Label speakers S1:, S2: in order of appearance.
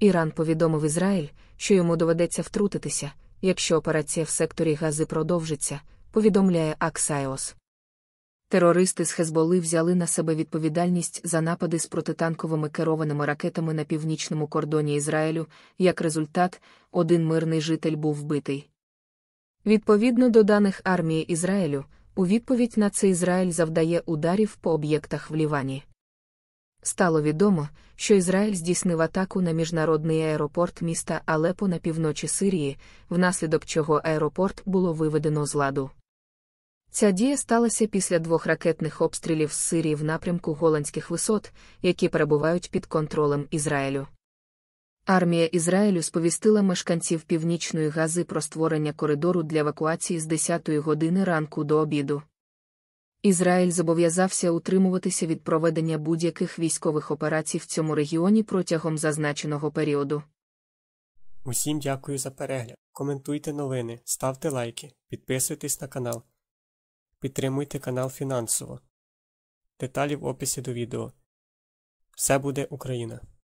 S1: Іран повідомив Ізраїль, що йому доведеться втрутитися, якщо операція в секторі Гази продовжиться, повідомляє Аксайос. Терористи з Хезболи взяли на себе відповідальність за напади з протитанковими керованими ракетами на північному кордоні Ізраїлю. Як результат, один мирний житель був вбитий. Відповідно до даних армії Ізраїлю, у відповідь на це Ізраїль завдає ударів по об'єктах в Лівані. Стало відомо, що Ізраїль здійснив атаку на міжнародний аеропорт міста Алепо на півночі Сирії, внаслідок чого аеропорт було виведено з ладу. Ця дія сталася після двох ракетних обстрілів з Сирії в напрямку Голландських висот, які перебувають під контролем Ізраїлю. Армія Ізраїлю сповістила мешканців Північної Гази про створення коридору для евакуації з 10 години ранку до обіду. Ізраїль зобов'язався утримуватися від проведення будь-яких військових операцій в цьому регіоні протягом зазначеного періоду.
S2: Усім дякую за перегляд. Коментуйте новини, ставте лайки, підписуйтесь на канал. Підтримуйте канал фінансово. Деталі в описі до відео. Все буде Україна!